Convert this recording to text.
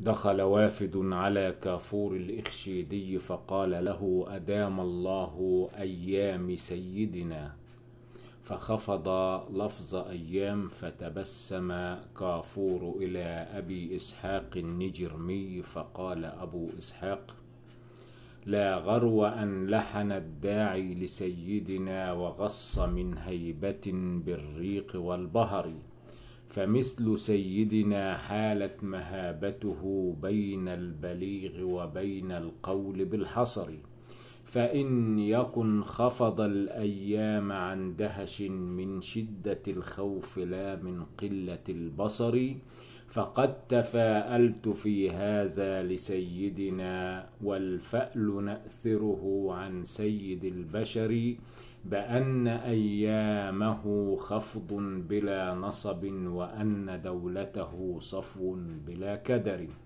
دخل وافد على كافور الإخشيدي فقال له أدام الله أيام سيدنا فخفض لفظ أيام فتبسم كافور إلى أبي إسحاق النجرمي فقال أبو إسحاق لا غرو أن لحن الداعي لسيدنا وغص من هيبة بالريق والبهر فمثل سيدنا حالت مهابته بين البليغ وبين القول بالحصر فإن يكن خفض الأيام عن دهش من شدة الخوف لا من قلة البصر فقد تفاءلت في هذا لسيدنا والفأل نأثره عن سيد البشر بأن أيامه خفض بلا نصب وأن دولته صفو بلا كدر